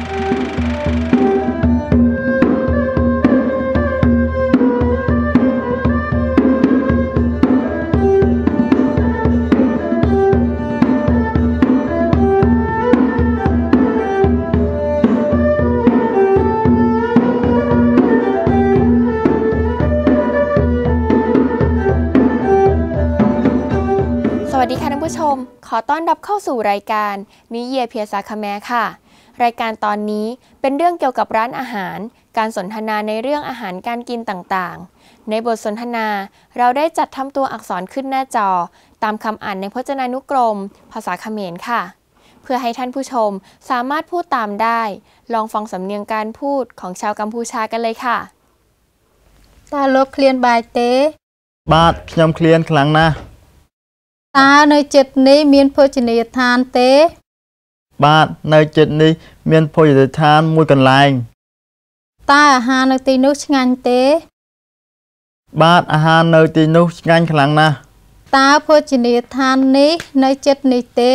ยผู้ชมขอต้อนรับเข้าสู่รายการนิเยเพียสาคาแมค่ะ รายการตอนนี้เป็นเรื่องเกี่ยวกับร้านอาหาร การสนทนาในเรื่องอาหารการกินต่างๆ ในบทสนทนาเราได้จัดทำตัวอักษรขึ้นหน้าจอ ตามคำอ่านในพจนานุกรม ภาษาเขมรค่ะ เพื่อให้ท่านผู้ชมสามารถพูดตามได้ ลองฟังสำเนียงการพูดของชาวกัมพูชากันเลยค่ะตาลบเคลียนบายเต บาดยำเคลียนครั้งนะតើនៅចិត្តនេះមានភោជនីយដ្ឋានទេ បាទនៅចិត្តនេះមានភោជនីយដ្ឋានមួយកន្លែងតើអាហារនៅទីនោះឆ្ងាញ់ទេ បាទអាហារនៅទីនោះឆ្ងាញ់ខ្លាំងណាស់តើភោជនីយដ្ឋាននេះនៅចិត្តនេះទេ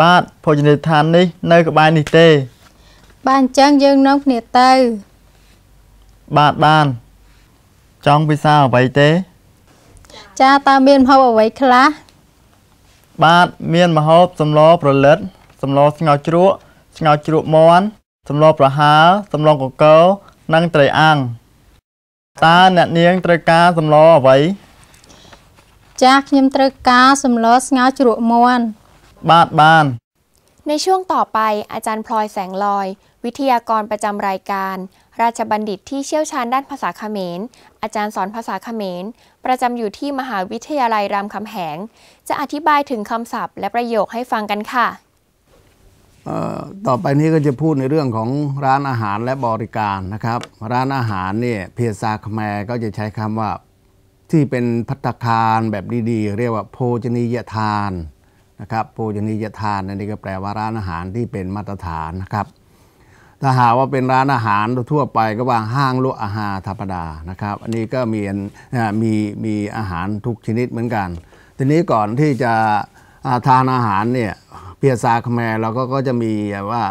បាទភោជនីយដ្ឋាននេះនៅក្បែរនេះទេ បាទអញ្ចឹងយើងនាំគ្នាទៅ បាទបានចង់ពិសាអ្វីទេចាតើមានម្ហូបអ្វីខ្លះ បាទមានម្ហូបសម្លប្រលិតសម្លស្ងោជ្រក់ស្ងោជ្រក់មាន់សម្លប្រហើរសម្លកកោនិងត្រីអាំងតើអ្នកនាងត្រូវការសម្លអ្វី ចាស់ខ្ញុំត្រូវការសម្លស្ងោជ្រក់មាន់បាទបានในช่วงต่อไปอาจารย์พลอยแสงลอย วิทยากรประจำรายการ ราชบัณฑิตที่เชี่ยวชาญด้านภาษาเขมร อาจารย์สอนภาษาเขมร ประจำอยู่ที่มหาวิทยาลัยรามคำแหง จะอธิบายถึงคำศัพท์ และประโยคให้ฟังกันค่ะ ต่อไปนี้ก็จะพูดในเรื่องของร้านอาหารและบริการนะครับร้านอาหารเนี่ยเพียซาคแมก็จะใช้คำว่าที่เป็นพัตคารแบบดี ๆ เรียกว่า โภชนียทานนะครับโภชนียทานอันนี้ก็แปลว่าร้านอาหารที่เป็นมาตรฐานนะครับ ถ้าหาว่าเป็นร้านอาหารทั่วไปก็ว่าห้างลวกอาหารธรรมดานะครับ อันนี้ก็มีมีมีอาหารทุกชนิดเหมือนกัน ทีนี้ก่อนที่จะทานอาหารเนี่ยเพียซาคแมรเราก็ก็จะมีว่า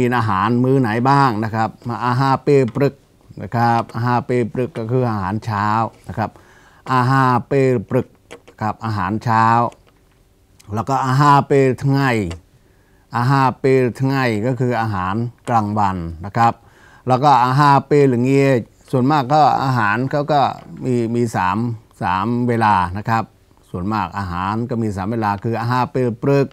มีอาหารมื้อไหนบ้างนะครับ อาหารเปปรึกนะครับอาหารเปปรึกก็คืออาหารเช้านะครับอาหารเปปรึกกับอาหารเช้าแล้วก็อาหารเปรทงไงอาหารเปรทงไงก็คืออาหารกลางวันนะครับ แล้วก็อาหารเปรหรือเงี้ยส่วนมากก็อาหารเขาก็มีมีสามสามเวลานะครับ ส่วนมากอาหารก็มีสามเวลาคืออาหารเปรเปรึก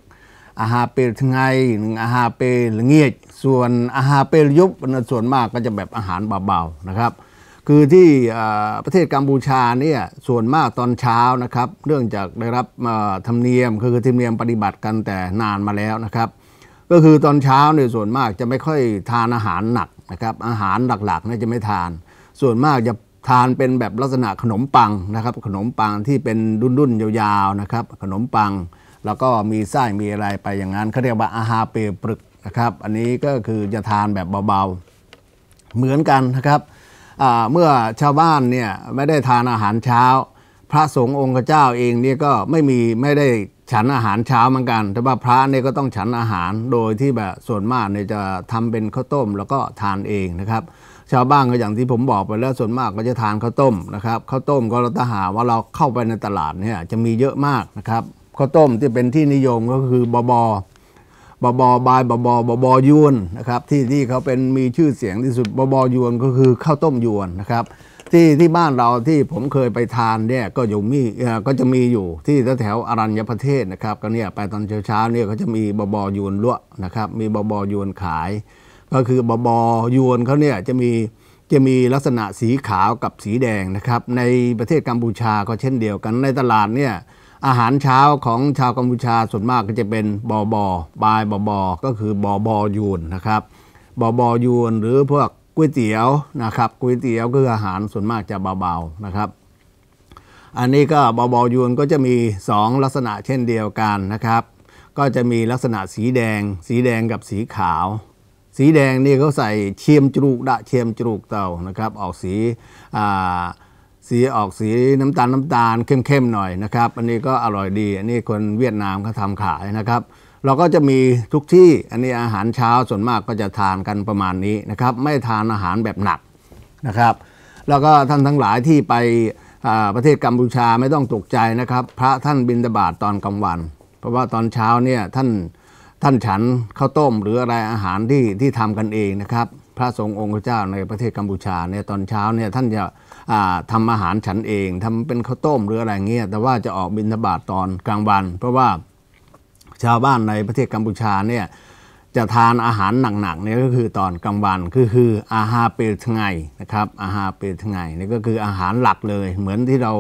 อาหารเปรทง่งอาหารเปรหรือเงี้ยส่วนอาหารเปรยุบส่วนมากก็จะแบบอาหารเบาๆนะครับคือที่ประเทศกัมพูชาเนี่ยส่วนมากตอนเช้านะครับ เนื่องจากได้รับธรรมเนียมคือธรรมเนียมปฏิบัติกันแต่นานมาแล้วนะครับ ก็คือตอนเช้าเนี่ยส่วนมากจะไม่ค่อยทานอาหารหนักนะครับ อาหารหลักๆนี่าจะไม่ทาน ส่วนมากจะทานเป็นแบบลักษณะขนมปังนะครับ ขนมปังที่เป็นดุ่นๆยาวๆ นะครับ ขนมปัง แล้วก็มีไส้มีอะไรไปอย่างนั้นเขาเรียกว่าอาหารเปปรึกนะครับ อันนี้ก็คือจะทานแบบเบาๆเหมือนกันนะครับเมื่อชาวบ้านเนี่ย ไม่ได้ทานอาหารเช้า พระสงฆ์องค์เจ้าเองเนี่ยก็ไม่มี ไม่ได้ฉันอาหารเช้าเหมือนกันแต่ว่าพระเนี่ยก็ต้องฉันอาหาร โดยที่แบบส่วนมากเนี่ยจะทำเป็นข้าวต้มแล้วก็ทานเองนะครับ ชาวบ้านก็อย่างที่ผมบอกไปแล้วส่วนมากก็จะทานข้าวต้มนะครับข้าวต้มก็เราต้หาว่าเราเข้าไปในตลาดเนี่ยจะมีเยอะมากนะครับข้าวต้มที่เป็นที่นิยมก็คือบอบอบบบายบบบบยวนนะครับที่ที่เขาเป็นมีชื่อเสียงที่สุดบบยวนก็คือข้าวต้มยวนนะครับที่ที่บ้านเราที่ผมเคยไปทานเนี่ยก็อยู่มีก็จะมีอยู่ที่แถวอรัญญประเทศนะครับก็เนี่ยไปตอนเช้าๆเนี่ยเขาจะมีบบยวนลวกนะครับมีบบยวนขาย ก็คือบบยวนเขาเนี่ยจะมีจะมีลักษณะสีขาวกับสีแดงนะครับในประเทศกัมพูชาก็เช่นเดียวกันในตลาดเนี่ยอาหารเช้าของชาวกัมพูชาส่วนมากก็จะเป็นบอบอบายบอบอก็คือบอบอยูนนะครับ บอบอยูนหรือพวกก๋วยเตี๋ยวนะครับก๋วยเตี๋ยวคืออาหารส่วนมากจะเบาๆนะครับ อันนี้ก็บอบอยูนก็จะมี 2 ลักษณะเช่นเดียวกันนะครับ ก็จะมีลักษณะสีแดง สีแดงกับสีขาว สีแดงนี่เขาใส่เชียมจุกดะเชียมจุกเต่านะครับ ออกสีอ่าสีออกสีน้ำตาลน้ำตาลเข้มๆหน่อยนะครับอันนี้ก็อร่อยดี อันนี้คนเวียดนามเขาทำขายนะครับ เราก็จะมีทุกที่อันนี้อาหารเช้าส่วนมากก็จะทานกันประมาณนี้นะครับ ไม่ทานอาหารแบบหนักนะครับ แล้วก็ท่านทั้งหลายที่ไปประเทศกัมพูชาไม่ต้องตกใจนะครับพระท่านบินตบาตตอนกลางวัน เพราะว่าตอนเช้าเนี่ยท่านท่านฉันข้าวต้ม หรืออะไรอาหารที่ที่ทำกันเองนะครับ พระสงฆ์องค์เจ้าในประเทศกัมพูชาเนี่ยตอนเช้าเนี่ยท่านจะทำอาหารฉันเอง ทำเป็นข้าวต้มหรืออะไรเงี้ยแต่ว่าจะออกบินทบาตตอนกลางวัน เพราะว่าชาวบ้านในประเทศกัมพูชาเนี่ยจะทานอาหารหนักๆเนี่ยก็คือตอนกลางวันคือคืออาหารเปรตไงนะครับ อาหารเปรตไงนี่ก็คืออาหารหลักเลย เหมือนที่เรา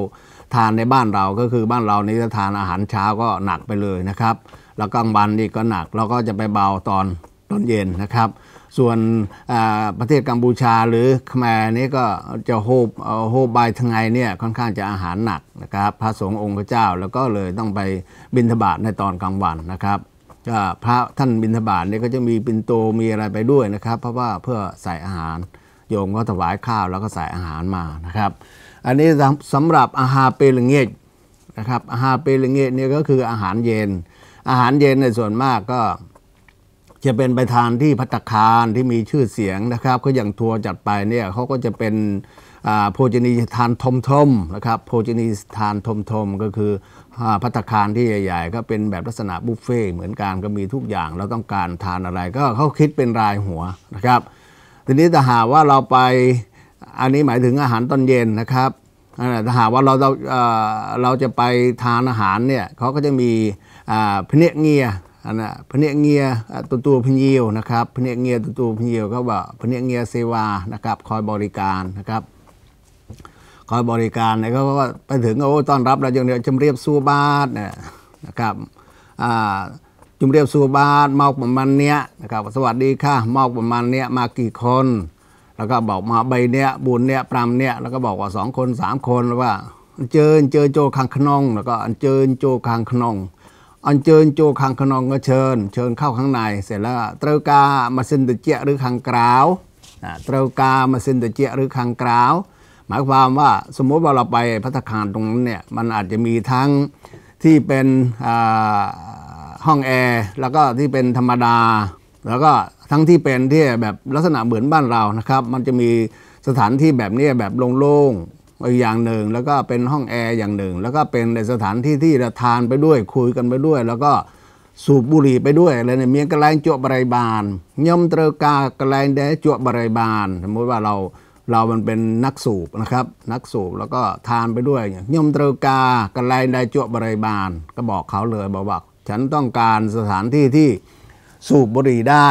ทานในบ้านเราก็คือบ้านเรานี่จะทานอาหารเช้าก็หนักไปเลยนะครับ แล้วกลางวันนี่ก็หนัก แล้วก็จะไปเบาตอนตอนเย็นนะครับส่วนประเทศกัมพูชาหรือขแมนี่ ก็จะโฮบโฮบายทางไงเนี่ยค่อนข้างจะอาหารหนักนะครับพระสงฆ์องค์ พระเจ้าแล้วก็เลยต้องไปบิณฑบาตในตอนกลางวันนะครับพระท่านบิณฑบาตเนี่ยก็จะมีปินโตมีอะไรไปด้วยนะครับ เพราะว่าเพื่อใส่อาหารโยมก็ถวายข้าวแล้วก็ใส่อาหารมานะครับ อันนี้สำหรับอาหารเปรงเงยนะครับอาหารเปรงเงยเนี่ยก็คืออาหารเย็น อาหารเย็นในส่วนมากก็จะเป็นประธานที่พัตคารที่มีชื่อเสียงนะครับ ก็อย่างทัวร์จัดไปเนี่ยเขาก็จะเป็นโภชนีทานทมทมนะครับ โภชนีทานทมทม ก็คือพัตคารที่ใหญ่ ๆก็เป็นแบบลักษณะบุฟเฟ่เหมือนกันก็มีทุกอย่างเราต้องการทานอะไร ก็เขาคิดเป็นรายหัวนะครับ ทีนี้ถ้าหาว่าเราไปอันนี้หมายถึงอาหารตอนเย็นนะครับถ้าหาว่าเราเราเราจะไปทานอาหารเนี่ยเขาก็จะมีพเนเงียอันน่ะพเนียเงียตัวตัวพเยียวนะครับพเนียเงียตัวตัวพเยีวก็บอกพเนียเงียเซวา นะครับคอยบริการนะครับ คอยบริการเนี่ยก็ไปถึงโอ้ต้อนรับเราอย่างเดียวจำเรียบสู้บาทเนี่ยนะครับอ่าจำเรียบสู้บาทเมาประมาณเนี้ยนะครับสวัสดีค่ะเมาประมาณเนี้ยมากี่คน แล้วก็บอกมาใบเนี้ยบุญเนี้ยปรามเนี้ยแล้วก็บอกว่าสองคนสามคนแล้วว่าเจิญเจอโจคังขนงแล้วก็เจิญโจคังขนงอันเชิญโจคังขนองก็เชิญ เชิญเข้าข้างใน เสร็จแล้วเตรกามาเินตะเจหรือคังกราวเตรกามาเินตะเจหรือคังกราว หมายความว่าสมมติว่าเราไปพัฒคารตรงนั้นเนี่ยมันอาจจะมีทั้งที่เป็นห้องแอร์ แล้วก็ที่เป็นธรรมดา แล้วก็ทั้งที่เป็นที่แบบลักษณะเหมือนบ้านเรานะครับ มันจะมีสถานที่แบบนี้แบบโล่งอีกอย่างหนึ่งแล้วก็เป็นห้องแอร์อย่างหนึ่ง แล้วก็เป็นในสถานที่ที่เราทานไปด้วยคุยกันไปด้วย แล้วก็สูบบุหรี่ไปด้วยอะไรเนี่ยเมียกระแลงจวบบริบาลย่อมเตรกากระแลงแดจวบบริบาลสมมติว่าเราเรามันเป็นนักสูบนะครับ นักสูบแล้วก็ทานไปด้วยย่อมเตรกากระแลงแดจวบบริบาลก็บอกเขาเลยบอกว่าฉันต้องการสถานที่ที่สูบบุหรี่ได้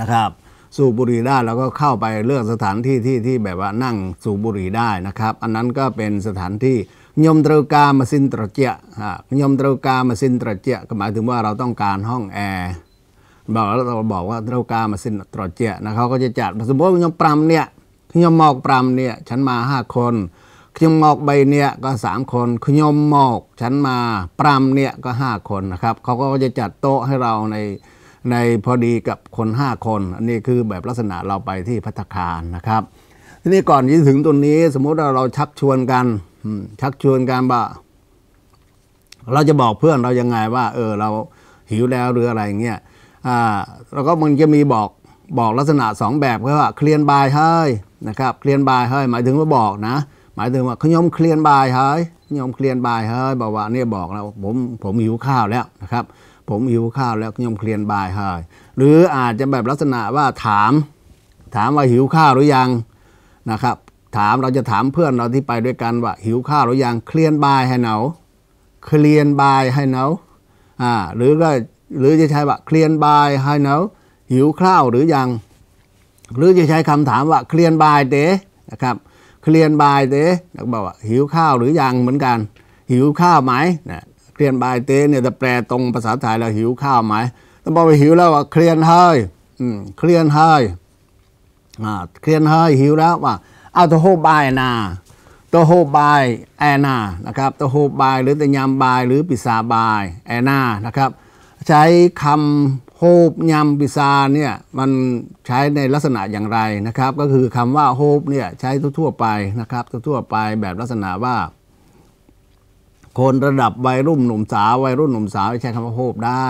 นะครับสูบบุหรี่ได้เราก็เข้าไปเลือกสถานที่ที่ที่แบบว่านั่งสูบบุหรี่ได้นะครับ อันนั้นก็เป็นสถานที่ยมตรกามาสินตรเจียยมตรกามาสินตรเจียก็หมายถึงว่าเราต้องการห้องแอร์บอกแล้วเราบอกว่าเรากามาสินตรเจียนะเขาก็จะจัดสมมติยมปรำเนี่ยยมหมอกปรำเนี่ยฉันมาห้าคนยมหมอกใบเนี่ยก็สามคนยมหมอก ฉันมาปรำเนี่ยก็ห้าคนนะครับเขาก็จะจัดโต๊ะให้เราในในพอดีกับคน 5 คนอันนี้คือแบบลักษณะเราไปที่พัตคารนะครับทีนี้ก่อนที่ถึงตรงนี้สมมุติว่าเราชักชวนกันชักชวนกันบ่าเราจะบอกเพื่อนเรายังไงว่า เออเราหิวแล้วหรืออะไรเงี้ยอ่าเราก็มันจะมีบอกบอกลักษณะ2แบบก็ว่าเคลียนบายเฮ้ยนะครับเคลียนบายเฮ้ยหมายถึงว่าบอกนะ หมายถึงว่าขยมเคลียนบายเฮ้ยขยมเคลียนบายเฮ้ยบอกว่าเนี่ยบอกแล้วผมผมหิวข้าวแล้วนะครับผมหิวข้าวแล้วยมเคลียนบายให้หรืออาจจะแบบลักษณะว่าถาม ถามว่าหิวข้าวหรือยังนะครับ ถามเราจะถามเพื่อนเราที่ไปด้วยกันว่าหิวข้าวหรือยังเคลียนบายให้เนาเคลียนบายให้เนาอ่าหรือก็หรือจะใช้ว่าเคลียนบายให้เนาหิวข้าวหรือยัง หรือจะใช้คำถามว่าเคลียนบายเดนะครับ เคลียนบายเด๋บอกว่า หิวข้าวหรือยังเหมือนกัน หิวข้าวไหมนะเคลียนบายเต้เนี่ยจะแปลตรงภาษาไทยเราหิวข้าวไหมถ้าบอกว่าหิวแล้วว่าเคลียนเฮ้ยเคลียนเฮ้ยเคลียนเฮ้ยหิวแล้วว่าเอาตวโฮบายนาตวโฮบายแอนานะครับตวโฮบายหรือตะยามบายหรือปิซาบายแอนานะครับใช้คำโฮบยามปิซาเนี่ยมันใช้ในลักษณะอย่างไรนะครับก็คือคำว่าโฮบเนี่ยใช้ทั่วไปนะครับทั่วไปแบบลักษณะว่าคนระดับวัยรุ่นหนุ่มสาววัยรุ่นหนุ่มสาวใช้คำว่าโหบได้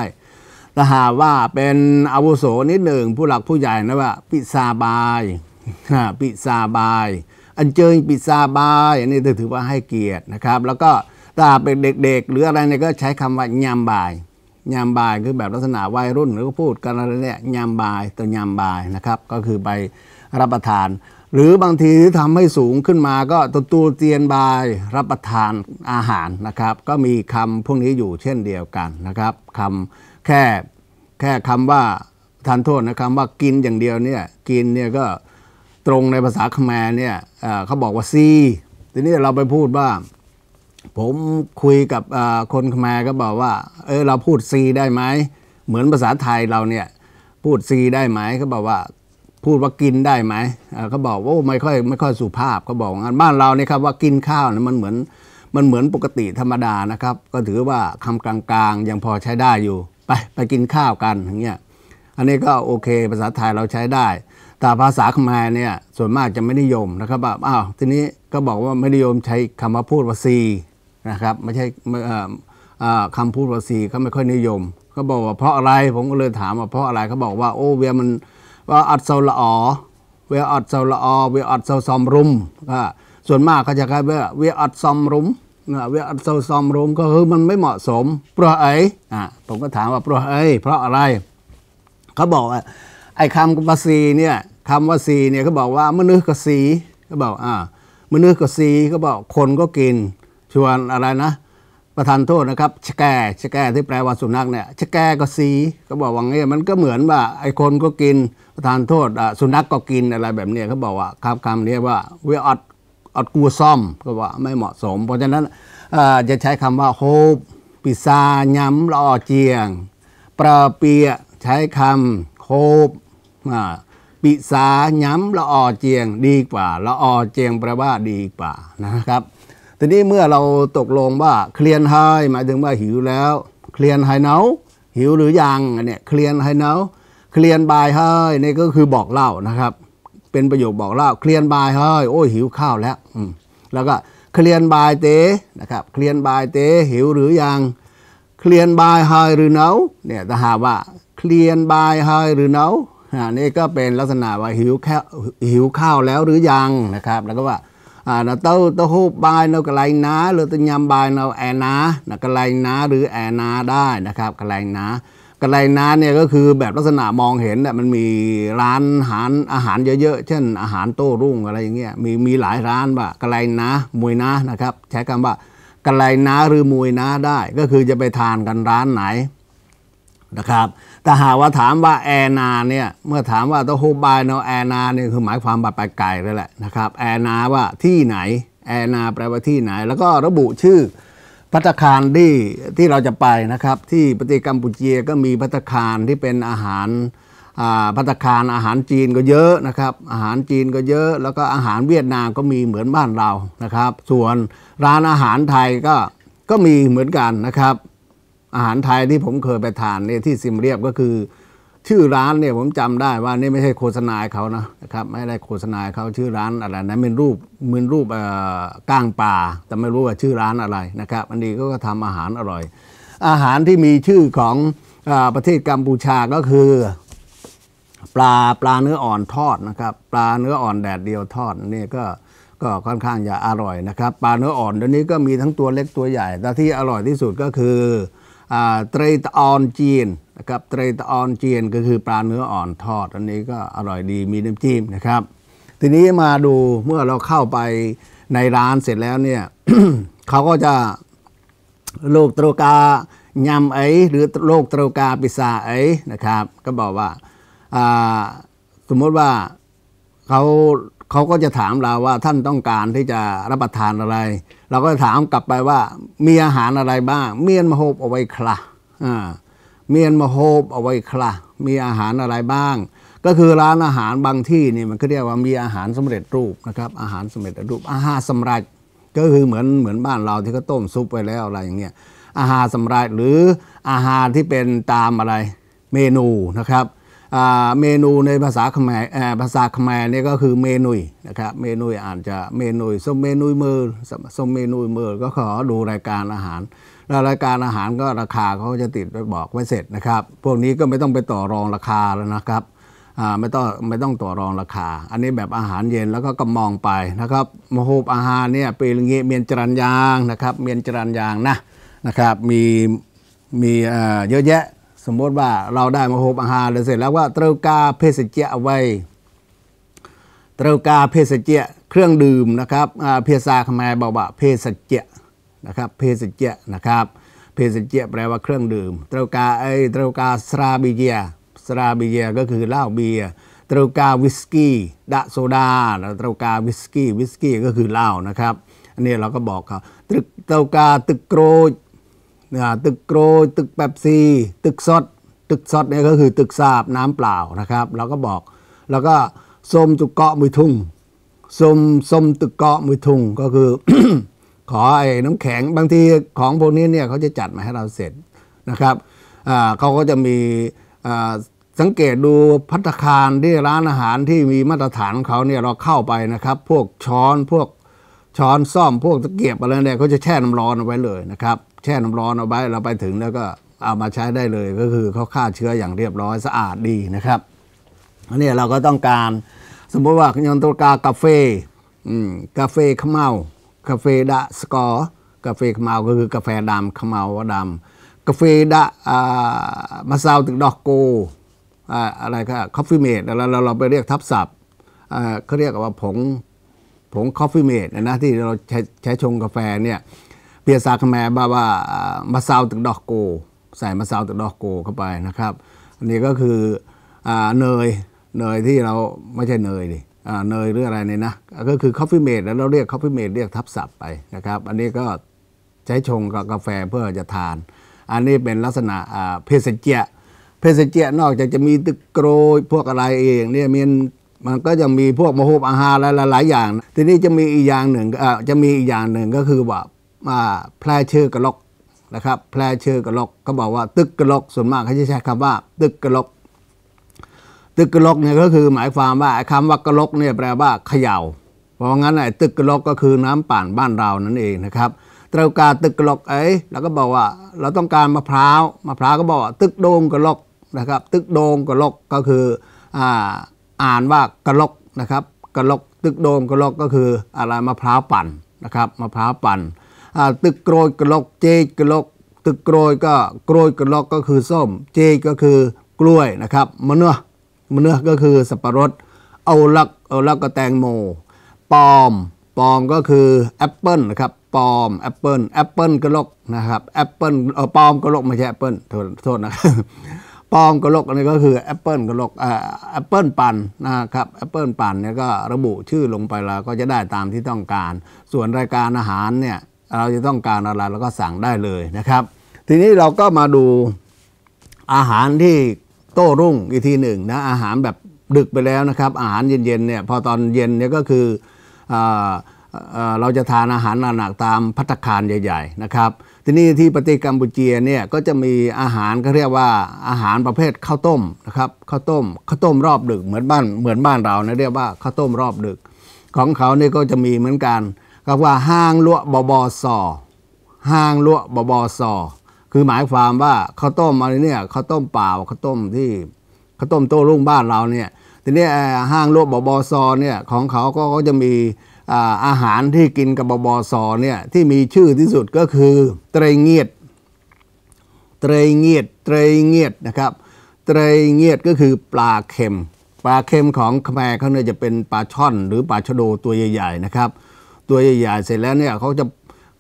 ถ้าหากว่าเป็นอาวุโสนิดหนึ่งผู้หลักผู้ใหญ่นะว่าปิซาบายปิซาบาย อันเจิงปิซาบายอันนี้ถือว่าให้เกียรตินะครับ แล้วก็ถ้าเป็นเด็กๆ หรืออะไรเนี่ยก็ใช้คำว่ายามบาย ยามบายคือแบบลักษณะวัยรุ่นหรือพูดกันอะไรเนี่ยยามบายตัวยามบายนะครับก็คือไปรับประทานหรือบางทีที่ทำให้สูงขึ้นมาก็ตูตูเจียนบาย รับประทานอาหารนะครับ ก็มีคำพวกนี้อยู่เช่นเดียวกันนะครับคำแค่แค่คำว่าทานโทษนะคำว่ากินอย่างเดียวเนี่ยกินเนี่ยก็ตรงในภาษาคแมเนี่ยเขาบอกว่าซีทีนี้เราไปพูดว่าผมคุยกับคนคแมก็บอกว่าเออเราพูดซีได้ไหมเหมือนภาษาไทยเราเนี่ยพูดซีได้ไหมเขาบอกว่าพูดว่ากินได้ไหมเขาบอกว่าไม่ค่อยไม่ค่อยสุภาพเขาบอกงั้นบ้านเราเนี่ยครับว่ากินข้าวเนี่ยมันเหมือนมันเหมือนปกติธรรมดานะครับก็ถือว่าคำกลางๆยังพอใช้ได้อยู่ไปไปกินข้าวกันอย่างเงี้ยอันนี้ก็โอเคภาษาไทยเราใช้ได้ แต่ภาษาขมายเนี่ยส่วนมากจะไม่นิยมนะครับแบบอ้าวทีนี้ก็บอกว่าไม่นิยมใช้คำว่าพูดว่าซีนะครับไม่ใช่คำพูดว่าซีเขาไม่ค่อยนิยมเขาบอกว่าเพราะอะไรผมก็เลยถามว่าเพราะอะไรเขาบอกว่าโอ้เวียมันว่าอัดเสาละอเวอัดเสาละอเวอัดเสาซอมรุม่ส่วนมากเขาจะคิดว่าเวอัดซอมรุมเวเวอัดเสาซอมรุมก็คือมันไม่เหมาะสมเพราะไอ้ผมก็ถามว่าเพราะไอ้เพราะอะไร เขาบอกว่าไอ้คำภาษีเนี่ยคำว่าสีเนี่ยเขาบอกว่ามนุษย์ก็สีเขาบอกอ่ามนุษย์ก็สีเขาบอกคนก็กิน ชวนอะไรนะ ประทานโทษนะครับชแกชแกที่แปลว่าสุนัขเนี่ยชแกก็สีเขาบอกว่างี้มันก็เหมือนว่าไอ้คนก็กินประทานโทษสุนัขกก็กินอะไรแบบนี้เขาบอกว่าครับคำนี้ว่าเวอัดอัดกูซ่อมก็ว่าไม่เหมาะสม เพราะฉะนั้นจะใช้คำว่าโฮปปิซาย้ำรอเจียงปราเปียใช้คำโฮบปิซาย้ำละออเจียงดีกว่าละออเจียงแปลว่าดีกว่านะครับ ทีนี้เมื่อเราตกลงว่าเคลียนไฮหมายถึงว่าหิวแล้วเคลียนไฮเนาหิวหรือยังเนี่ยเคลียนไฮเนาเคลียนบายเฮ้ยนี่ก็คือบอกเล่านะครับเป็นประโยคบอกเล่าเคลียนบายเฮ้ยโอ้ยหิวข้าวแล้วแล้วก็เคลียนบายเตนะครับเคลียนบายเตหิวหรือยัง เคลียนบายเฮ้ยหรือเนาเนี่ยถ้าหาว่าเคลียนบายเฮ้ยหรือเนาอันนี้ก็เป็นลักษณะว่าหิวข้าวหิวข้าวแล้วหรือยังนะครับแล้วก็ว่าอ่าเราเต้าเต้าหู้บายเรากระไรนะหรือต้มยำบายเราแอนะนะกระไรนะหรือแอนะได้นะครับกระไรนะกระไรน้าเนี่ย ก็คือแบบลักษณะมองเห็นน่ยมันมีร้านอาหารอาหารเยอะๆเช่น อาหารโต้รุ่งอะไรอย่างเงี้ยมีมีหลายร้านบ่ากระไรน้ามวยน้านะครับใช้คำว่ากระไรน้าหรือมวยน้าได้ ก็คือจะไปทานกันร้านไหนนะครับแต่หากว่าถามว่า แอนาเนี่ย เมื่อถามว่าต้องโฮบายเนาะแอนา เนี่ย คือหมายความบบไปไกลเลยแหละนะครับแอนา ว่าที่ไหนแอนาแปลว่าที่ไหน แล้วก็ระบุชื่อพัตคารที่ที่เราจะไปนะครับที่ประเทศกัมพูชีก็มีพัตคารที่เป็นอาหารพัตคารอาหารจีนก็เยอะนะครับ อาหารจีนก็เยอะ แล้วก็อาหารเวียดนามก็มีเหมือนบ้านเรานะครับ ส่วนร้านอาหารไทยก็ก็มีเหมือนกันนะครับ อาหารไทยที่ผมเคยไปทานเนี่ยที่ซิมเรียบก็คือชื่อร้านเนี่ยผมจำได้ว่านี่ไม่ใช่โฆษณาเขานะนะครับไม่ได้โฆษณาเขาชื่อร้านอะไรนะเป็นรูปมือนรูปก้างปลาแต่ไม่รู้ว่าชื่อร้านอะไรนะครับอันนี้ก็ทำอาหารอร่อย อาหารที่มีชื่อของอประเทศกัมพูชาก็คือปลาปลาเนื้ออ่อนทอดนะครับ ปลาเนื้ออ่อนแดดเดียวทอดนี่ก็ก็ค่อนข้างจะอร่อยนะครับปลาเนื้ออ่อนตัวนี้ก็มีทั้งตัวเล็กตัวใหญ่ แต่ที่อร่อยที่สุดก็คือเตรตออนจีนนะครับเตรตออนเจียนก็คือปลาเนื้ออ่อนทอด อันนี้ก็อร่อยดีมีน้ำจิ้มนะครับ ทีนี้มาดูเมื่อเราเข้าไปในร้านเสร็จแล้วเนี่ยเขาก็จะโลกตรกายำไอหรือโลกตรกาปิซาไอนะครับ ก็บอกว่าสมมติว่าเขาเขาก็จะถามเราว่าท่านต้องการที่จะรับประทานอะไร เราก็จะถามกลับไปว่า มีอาหารอะไรบ้าง เมียนมาโฮบเอาไว้คละอ่าเมียนมาโฮบเอาไว้คละมีอาหารอะไรบ้าง ก็คือร้านอาหารบางที่นี่มันก็เรียกว่ามีอาหารสำเร็จรูปนะครับ อาหารสำเร็จรูปอาหารสำราญก็คือเหมือนเหมือนบ้านเราที่เขาต้มซุปไว้แล้วอะไรอย่างเงี้ย อาหารสำราญหรืออาหารที่เป็นตามอะไรเมนูนะครับเมนูในภาษาขมรภาษาขมรนี่ก็คือเมนูนะครับ เมนูอ่านจะเมนูส้มเมนูมือส้มเมนูมือก็ขอดูรายการอาหาร แล้วรายการอาหารก็ราคาเขาจะติดไว้บอกไว้เสร็จนะครับพวกนี้ก็ไม่ต้องไปต่อรองราคาแล้วนะครับ ไม่ต้องไม่ต้องต่อรองราคา อันนี้แบบอาหารเย็นแล้วก็กำมองไปนะครับมโหบอาหารเนี่ยเป็นเงี้เมียนจรันยางนะครับเมียนจรันยางนะนะครับมีมีเยอะแยะสมมติว่า เราได้มาหบอาหาร้วเสร็จแล้วว่าเตากาเพสเจเอาไว้เตลากาเพสเจเครื่องดื่มนะครับเพซาขมายบอกว่าเพสเจนะครับเพสเจนะครับเพสเจแปลว่าเครื่องดื่มเตลากาไอเตลากาสราบิเยียสราบิเยียก็คือเหล้าเบียร์เตลากาวิสกี้ดะโซดาแล้วเตลากาวิสกี้วิสกี้ก็คือเหล้านะครับ อันนี้เราก็บอกเขาเตลากาตึกโกรตึกโกรตึกแปบซีตึกซดตึกซดเนี่ยก็คือตึกสาบน้ำเปล่านะครับเราก็บอก แล้วก็ส้มตุกเกาะมือทุ่งส้มส้มตึกเกาะมือทุ่งก็คือขอไอ้น้ำแข็งบางทีของพวกนี้เนี่ยเขาจะจัดมาให้เราเสร็จนะครับเขาก็จะมีสังเกตดูพัตคารที่ร้านอาหารที่มีมาตรฐานเขาเนี่ยเราเข้าไปนะครับ พวกช้อนพวกช้อนซ่อมพวกตะเกียบอะไรเนี่ยเขาจะแช่น้ำร้อนเอาไว้เลยนะครับแช่น้ำร้อนเอาไว้เราไปถึงแล้วก็เอามาใช้ได้เลยก็คือเขาฆ่าเชื้ออย่างเรียบร้อยสะอาดดีนะครับอันนี้เราก็ต้องการสมมติว่ายองยนตกากาเฟ่กาเฟ่ขมเากาเฟ่ดะสกอร์กาเฟ่ขมเาก็คือกาแฟดำขมเาดำกาเฟ่ดะมาซาวตึกดอกโกอะไรก็คอฟฟี่เมดเราเราเราไปเรียกทับศัพท์เขาเรียกว่าผงผงคอฟฟี่เมดนะที่เราใช้ใช้ชงกาแฟเนี่ยเปียสาคแมบ้าว่ามาซาวตึกดอกโกใส่มาซาวตึกดอกโกเข้าไปนะครับ อันนี้ก็คือเนย เนยที่เราไม่ใช่เนยดิเนยหรืออะไรเนี่ยนะ ก็คือคอฟฟี่เมดแล้วเราเรียกคอฟฟี่เมดเรียกทับศัพท์ไปนะครับ อันนี้ก็ใช้ชงกับกาแฟเพื่อจะทาน อันนี้เป็นลักษณะเพสเจียเพสเจียนอกจากจะมีตึกโกรยพวกอะไรเองเนี่ยมันมันก็จะมีพวกมโหบอาหารหลาย ๆอย่างทีนี้จะมีอีกอย่างหนึ่งจะมีอีกอย่างหนึ่งก็คือว่ามาแพร่เชื่อกระลกนะครับแพร่เชื่อกระลกก็บอกว่า ตึกกระลกส่วนมากเขาจะใช้คำว่า ตึกกระลกตึกกระลกเนี่ยก็คือหมายความว่าคำว่ากระลกเนี่ยแปลว่าเขย่า เพราะงั้นไอ้ตึกกระลกก็คือน้ำป่านบ้านเรานั่นเองนะครับเราการตึกกระลกไอ้แล้วก็บอกว่า เราต้องการมะพร้าวมะพร้าวก็บอกว่าตึกโดงกระลกนะครับ ตึกโดงกระลกก็คืออ่าอ่านว่ากระลกนะครับกระลกตึกโดงกระลกก็คืออะไรมะพร้าวปั่นนะครับมะพร้าวปั่นตึกโกรยกระลกเจกระลกตึกโกรยก็โกรยกระลกก็คือส้มเจก็คือกล้วยนะครับมะเนื้อมะเนื้อก็คือสับปะรดเอาลักเอาลักก็แตงโมปอมปอมก็คือแอปเปิลนะครับปอมแอปเปิลแอปเปิลกระลกนะครับแอปเปิลเออปอมกระลกไม่ใช่แอปเปิลโทษโทษนะปอมกระลกอันนี้ก็คือแอปเปิลกระลกแอปเปิลปั่นนะครับแอปเปิลปั่นเนี่ยก็ระบุชื่อลงไปแล้ว ก็จะได้ตามที่ต้องการ ส่วนรายการอาหารเนี่ยเราจะต้องการอะไรเราก็สั่งได้เลยนะครับ ทีนี้เราก็มาดูอาหารที่โต้รุ่งอีกทีหนึ่งนะอาหารแบบดึกไปแล้วนะครับ อาหารเย็นๆเนี่ยพอตอนเย็นเนี่ยก็คืออเราจะทานอาหารหนักตามพัตคารใหญ่ๆนะครับ ทีนี้ที่ประเทศกัมพูชีเนี่ยก็จะมีอาหารก็เรียกว่าอาหารประเภทข้าวต้มนะครับข้าวต้ม ข้าวต้มรอบดึกเหมือนบ้านเหมือนบ้านเราเนะเรียกว่าข้าวต้มรอบดึก ของเขาเนี่ยก็จะมีเหมือนกันก็ว่าห้างลวบบบสอห้างลวบบบสอคือหมายความว่าข้าวต้มอะไรเนี่ยข้าวต้มเปล่าข้าวต้มที่ข้าวต้มโต้รุ่งบ้านเราเนี่ยทีนี้ห้างลวบบบสสเนี่ยของเขาก็จะมีอาหารที่กินกับบบอสเนี่ยที่มีชื่อที่สุดก็คือเตรเงียดเตรเงียดเตรเงียดนะครับเตรเงียดก็คือปลาเค็มปลาเค็มของแคมเขาเนี่ยจะเป็นปลาช่อนหรือปลาชโดตัวใหญ่ๆนะครับตัวใหญ่ๆเสร็จแล้วเนี่ยเขาจะ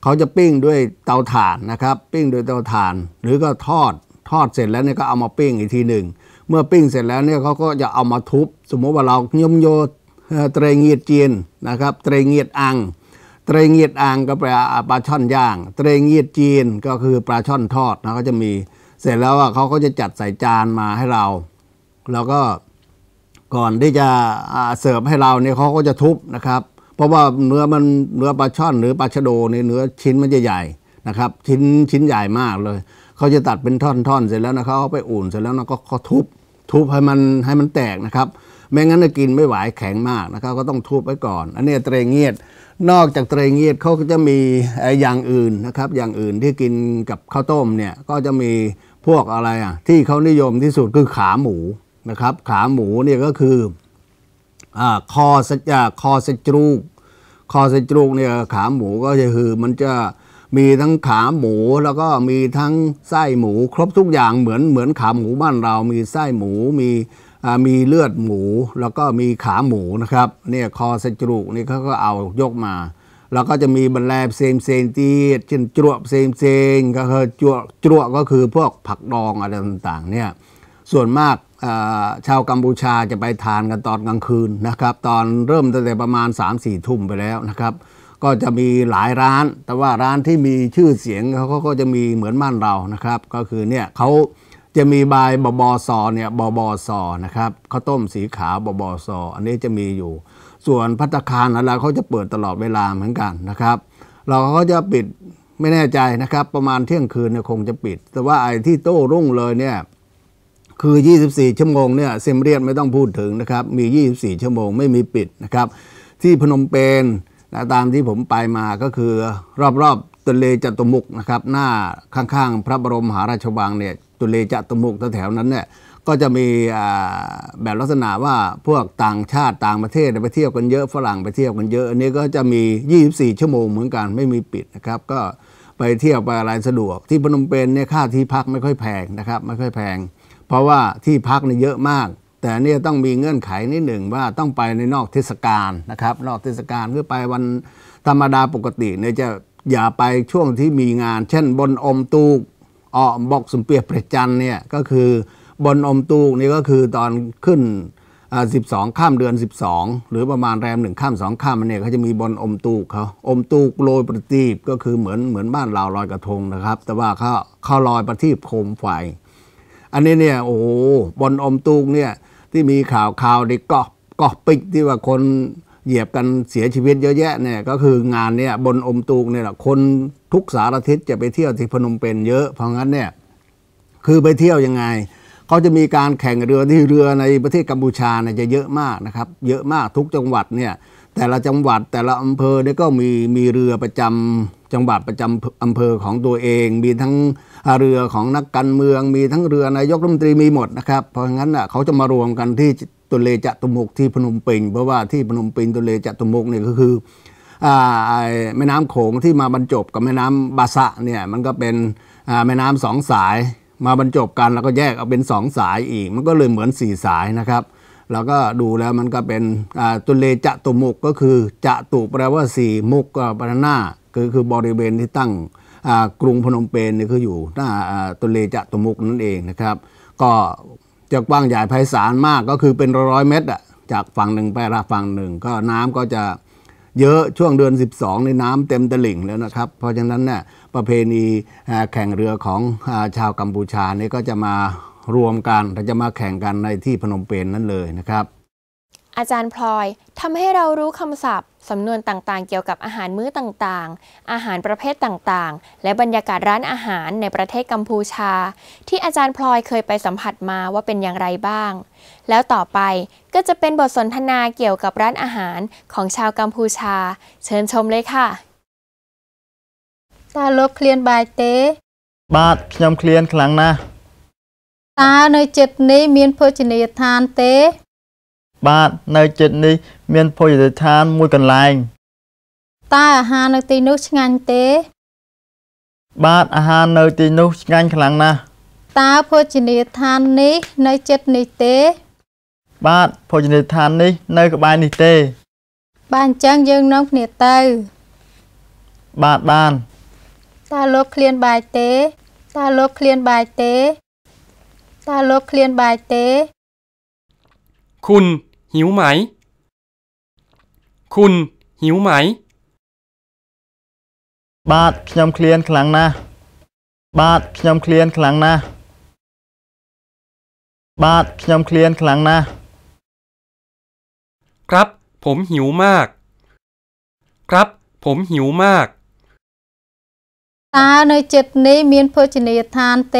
เขาจะปิ้งด้วยเตาถ่านนะครับ ปิ้งด้วยเตาถ่าน หรือก็ทอดทอดเสร็จแล้วเนี่ยก็เอามาปิ้งอีกทีหนึ่ง เมื่อปิ้งเสร็จแล้วเนี่ยเขาก็จะเอามาทุบสมมติว่าเราโยมโยเตรเงียดจีนนะครับเตรเงียดอังเตรเงียดอังก็แปลปลาช่อนย่างเตรเงียดจีนก็คือปลาช่อนทอดนะก็จะมีเสร็จแล้วเขาก็จะจัดใส่จานมาให้เราแล้วก็ก่อนที่จะเสิร์ฟให้เราเนี่ยเขาก็จะทุบนะครับเพราะว่าเนื้อมันเนื้อปลาช่อนหรือปลาชะโดี่เนื้อชิ้นมันจะใหญ่นะครับชิ้นชิ้นใหญ่มากเลย เขาจะตัดเป็นท่อนๆเสร็จแล้วนะเขาเอาไปอุ่นเสร็จแล้วนะก็ทุบทุบให้มันให้มันแตกนะครับไม่งั้นจะกินไม่ไหวแข็งมากนะครับก็ต้องทุบไว้ก่อน อันนี้เตรงเงียดนอกจากเตรงเงียดเขาก็จะมีอย่างอื่นนะครับ อย่างอื่นที่กินกับข้าวต้มเนี่ยก็จะมีพวกอะไรอ่ะที่เขานิยมที่สุดคือขาหมูนะครับ ขาหมูเนี่ยก็คือคอสจคอสจรูก คอสจรูกเนี่ยขาหมูก็จะคือมันจะมีทั้งขาหมูแล้วก็มีทั้งไส้หมูครบทุกอย่างเหมือนเหมือนขาหมูบ้านเรามีไส้หมูมีมีเลือดหมู แล้วก็มีขาหมูนะครับเนี่ยคอสจรูกนี่เขาก็เอายกมา แล้วก็จะมีบรรแลบเซมเซนตีเช่นจรวบเซมเซนก็คือจรวจรวก็คือพวกผักดองอะไรต่างๆเนี่ยส่วนมากชาวกัมพูชาจะไปทานกันตอนกลางคืนนะครับ ตอนเริ่มตั้งแต่ประมาณ3-4สี่ทุ่มไปแล้วนะครับ ก็จะมีหลายร้าน แต่ว่าร้านที่มีชื่อเสียงเขาก็จะมีเหมือนบ้านเรานะครับ ก็คือเนี่ยเขาจะมีใบบยบอซอเนี่ยบบอซอนะครับข้าวต้มสีขาวบบอซออันนี้จะมีอยู่ ส่วนพัตคารอะไรเขาจะเปิดตลอดเวลาเหมือนกันนะครับ เราก็จะปิดไม่แน่ใจนะครับ ประมาณเที่ยงคืนเนี่ยคงจะปิด แต่ว่าไอ้ที่โต้รุ่งเลยเนี่ยคือ 24 ชั่วโมงเนี่ยเซมเรียนไม่ต้องพูดถึงนะครับ มี 24 ชั่วโมงไม่มีปิดนะครับ ที่พนมเปญนะตามที่ผมไปมาก็คือรอบๆตุเลจตุมุกนะครับหน้าข้างๆ พระบรมมหาราชวังเนี่ยตุเลจตุมุกแถวนั้นเนี่ยก็จะมีแบบลักษณะว่าพวกต่างชาติต่างประเทศไปเที่ยวกันเยอะฝรั่งไปเที่ยวกันเยอะอันนี้ก็จะมี 24 ชั่วโมงเหมือนกันไม่มีปิดนะครับ ก็ไปเที่ยวไปอะไรสะดวกที่พนมเปญเนี่ยค่าที่พักไม่ค่อยแพงนะครับไม่ค่อยแพงเพราะว่าที่พักเนี่ยเยอะมาก แต่เนี่ยต้องมีเงื่อนไขนิดหนึ่งว่าต้องไปในนอกเทศกาลนะครับ นอกเทศกาลคือไปวันธรรมดาปกติเนี่ยจะอย่าไปช่วงที่มีงาน เช่นบนอมตูกออบอกสุมเปียประจันเนี่ยก็คือบนอมตูกนี่ก็คือตอนขึ้นสสิบองข้ามเดือน 12 หรือประมาณแรมหนึ่งข้ามสองข้ามมันเนี่ยเขาจะมีบนอมตูกเขา อมตูกโรยประทีปก็คือเหมือนเหมือนบ้านเราลอยกระทงนะครับ แต่ว่าเขาเขาลอยประทีปโคมไฟอันนี้เนี่ยโอ้โหบนอมตูงเนี่ยที่มีข่าวข่าวในกาะเกาะปิกที่ว่าคนเหยียบกันเสียชีวิตเยอะแยะเนี่ยก็คืองานเนี่ยบนอมตูงเนี่ยแหละคนทุกสารทิศจะไปเที่ยวที่พนมเปญเยอะเพราะงั้นเนี่ยคือไปเที่ยวยังไงเขาจะมีการแข่งเรือที่เรือในประเทศกัมพูชาเนี่ยจะเยอะมากนะครับเยอะมากทุกจังหวัดเนี่ยแต่ละจังหวัดแต่ละอำเภอเนี่ยก็มีมีเรือประจำจังหวัดประจำอำเภอของตัวเองมีทั้งเรือของนักการเมืองมีทั้งเรือนายกรัฐมนตรีมีหมดนะครับ เพราะงั้นอ่ะเขาจะมารวมกันที่ตุเลจะตุมุกที่พนมเปญเพราะว่าที่พนมเปญตุเลจะตุมุกเนี่ยก็คือ แม่น้ำโขงที่มาบรรจบกับแม่น้ำบาสะเนี่ยมันก็เป็นแม่น้ำสองสาย มาบรรจบกันแล้วก็แยกเอาเป็นสองสายอีก มันก็เลยเหมือนสี่สายนะครับ แล้วก็ดูแล้วมันก็เป็นตุเลจะตุมุกก็คือจะตุแปลว่าสี่มุกกปรหน้าคือคือบริเวณที่ตั้งกรุงพนมเปญนี่คืออยู่หน้าตุเลจะตมุกนั่นเองนะครับ ก็จะกว้างใหญ่ไพศาลมากก็คือเป็นร้อยเมตรอะจากฝั่งหนึ่งไปฝั่งหนึ่งก็น้ำก็จะเยอะช่วงเดือน 12 ในน้ำเต็มตลิ่งแล้วนะครับ เพราะฉะนั้นเนี่ยประเพณีแข่งเรือของชาวกัมพูชานี่ก็จะมารวมกันจะมาแข่งกันในที่พนมเปญนนั่นเลยนะครับอาจารย์พลอยทำให้เรารู้คำศัพท์สำนวนต่างๆ เกี่ยวกับอาหารมื้อต่างๆ อาหารประเภทต่างๆ และบรรยากาศร้านอาหารในประเทศกัมพูชา ที่อาจารย์พลอยเคยไปสัมผัสมาว่าเป็นอย่างไรบ้าง แล้วต่อไปก็จะเป็นบทสนทนาเกี่ยวกับร้านอาหารของชาวกัมพูชา เชิญชมเลยค่ะ ตาลบเคลียนบายเต บาดยำเคลียนครั้งนะตาในจิตนี้มีโพชนียทานเตបាទនៅចិត្តនេះមានភោជនីយដ្ឋានមួយកន្លែងតើអាហារនៅទីនោះឆ្ងាញ់ទេ បាទអាហារនៅទីនោះឆ្ងាញ់ខ្លាំងណាស់តើភោជនីយដ្ឋាននេះ នៅចិត្តនេះទេ បាទភោជនីយដ្ឋាននេះ នៅក្បែរនេះទេ បាទអញ្ចឹងយើងនាំគ្នាទៅបាទបានតើលោកឃ្លានបាយទេតើលោកឃ្លានបាយទេតើលោកឃ្លានបាយទេคุณหิวไหม คุณหิวไหม บาทยำเคลียលានខ្លាំងណាស់បាទខ្ញុំឃ្លានខ្លាំងណាសยបាទខ្ញុំឃ្លានខ្លាครับ ผมหิวมาก ครับผมหิวมาก ตาในจิตนี้มีโภชนียทานเต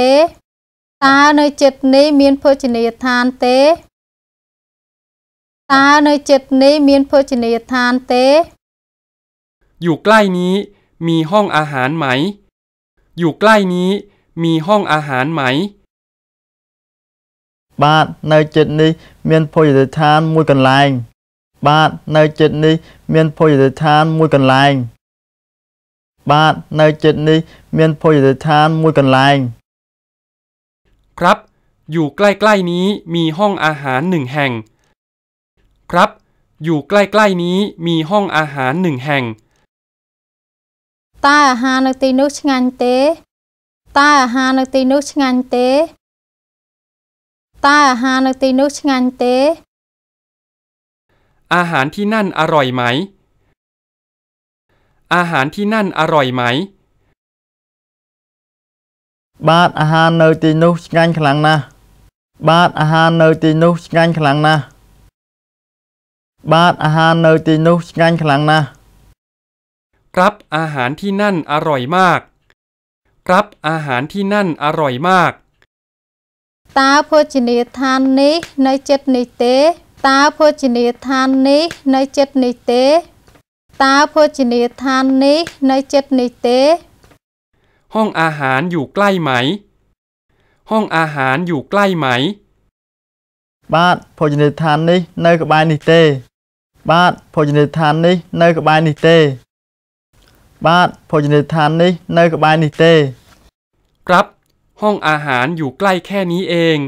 ตาในจิตนี้มีโภชนียทานเตតើនៅជិតនេះមានភោជនីយដ្ឋានទេอยู่ใกล้นี้มีห้องอาหารไหมอยู่ใกล้นี้มีห้องอาหารไหมបាទនៅជិតនេះមានភោជនីយដ្ឋានមួយកន្លែង បាទនៅជិតនេះមានភោជនីយដ្ឋានមួយកន្លែង បាទនៅជិតនេះមានភោជនីយដ្ឋានមួយកន្លែងครับอยู่ใกล้ๆนี้มีห้องอาหารหนึ่งแห่งครับ อยู่ใกล้ ๆนี้มีห้องอาหารหนึ่งแห่ง ตาอาหารนตีนุชงานเตตาอาหารนตีนุชงานเตตาอาหารนตีนุชงานเตอาหารที่นั่นอร่อยไหม อาหารที่นั่นอร่อยไหม บาทอาหารเนตีนุชงานขลังนะ บาทอาหารเนตีนุชงานขลังนะบาดอาหารเนยตีนุสงานขลังนะครับอาหารที่นั่นอร่อยมากครับอาหารที่นั่นอร่อยมาก ตาโภชนีทานนี้ในเจ็ดนิเต ตาโภชนีทานนี้ในเจ็ดนิเต ตาโภชนีทานนี้ในเจ็ดนิเต ห้องอาหารอยู่ใกล้ไหม ห้องอาหารอยู่ใกล้ไหม บาดโภชนีทานนี้ในกบายนิเตบาดโภจเนทานนี้ในกบายนิเตบาดโภจเนทานนี้ในกบายนิเต ครับห้องอาหารอยู่ใกล้แค่นี้เอง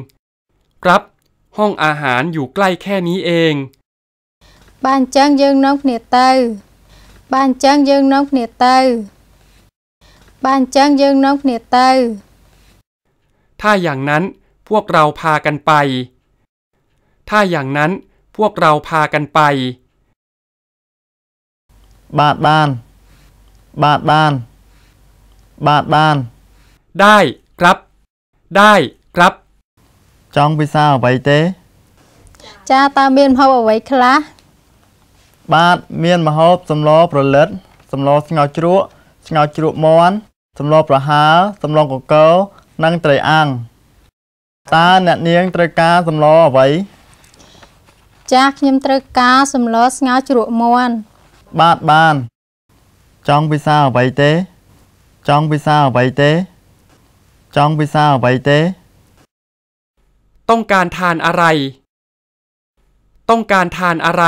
ครับห้องอาหารอยู่ใกล้แค่นี้เอง บ้านจ้างยืงนกเนเตบ้านจ้างยืงนกเนเตบ้านจ้างยืงนกเนเตถ้าอย่างนั้นพวกเราพากันไป ถ้าอย่างนั้นพวกเราพากันไปបាទបានបាទបាន បាទបានได้ครับได้ครับចង់ពិសាអ្វីទេ ចាតើមានម្ហូបអ្វីខ្លះបាទមានម្ហូបសម្លប្រលិតសម្លស្ងោរជ្រក់ស្ងោរជ្រក់មាន់សម្លប្រហើរសម្លកកោនិងត្រីអាំងតើអ្នកនាងត្រូវការសម្លអ្វី ចាស់ខ្ញុំត្រូវការសម្លស្ងោរជ្រក់មាន់บาดบาน จ้องไปซาไปเตจ้องไปซาไปเตจ้องไปซาไปเตต้องการทานอะไร ต้องการทานอะไร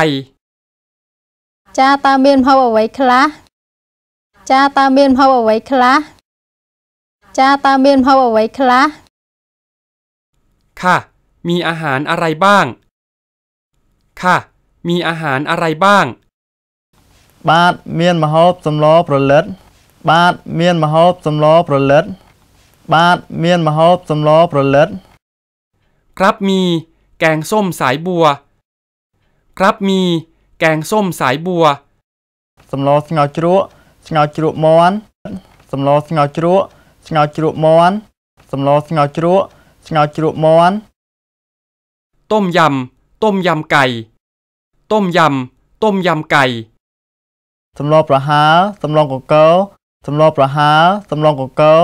จ้าตาเมียนเฮาเอาไว้คละจ้าตาเมียนเฮาเอาไว้คละจ้าตาเมียนเฮาเอาไว้คละ ค่ะ มีอาหารอะไรบ้าง ค่ะ มีอาหารอะไรบ้างបាទមានមហោបសម្លប្រលិត បាទមានមហោបសម្លប្រលិត បាទមានមហោបសម្លប្រលិតครับมีแกงส้มสายบัวครับมีแกงส้มสายบัวសម្លស្ងោជ្រក់ស្ងោជ្រក់មាន់សម្លស្ងោជ្រក់ស្ងោជ្រក់មាន់សម្លស្ងោជ្រក់ស្ងោជ្រក់មាន់ต้มยำต้มยำไก่ต้มยำต้มยำไก่សម្លប្រហើរសម្លងកកោសម្លប្រហើរសម្លងកកោ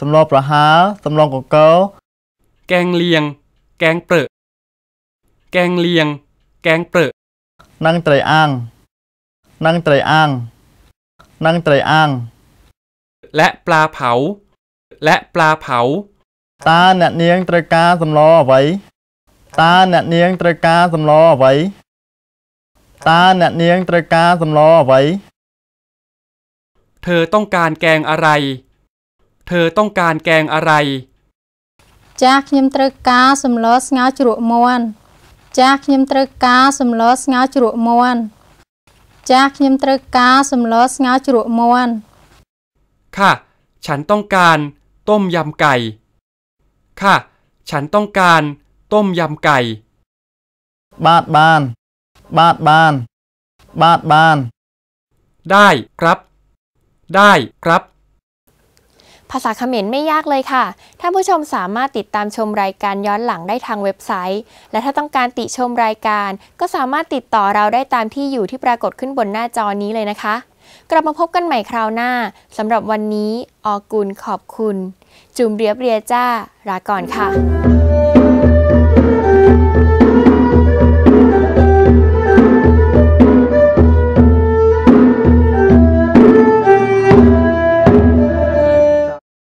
សម្លប្រហើរសម្លងកកោកែងលៀងកែងព្រឹកកែងលៀងកែងព្រឹកនឹងត្រីអាំងនឹងត្រីអាំងនឹងត្រីអាំងและปลาเผาและปลาเผาតើអ្នកនាងត្រូវការសម្លអ្វីតើអ្នកនាងត្រូវការសម្លអ្វីតើអ្នកនាងត្រូវការសម្លអ្វីเธอต้องการแกงอะไร เธอต้องการแกงอะไร จากยิมตรกาสมลสงาจุโรมอนจากยิมตรกาสมลสงาจุโรมอนจากยิมตรกาสมลสงาจุโมอนค่ะ ฉันต้องการต้มยำไก่ ค่ะ ฉันต้องการต้มยำไก่ บาดบาน บาดบาน บาดบาน ได้ครับได้ครับ ภาษาเขมรไม่ยากเลยค่ะท่านผู้ชมสามารถติดตามชมรายการย้อนหลังได้ทางเว็บไซต์ และถ้าต้องการติชมรายการ ก็สามารถติดต่อเราได้ตามที่อยู่ที่ปรากฏขึ้นบนหน้าจอนี้เลยนะคะ กลับมาพบกันใหม่คราวหน้าสำหรับวันนี้ออกุลขอบคุณ จุมเรียบเรียจ้าลาก่อนค่ะ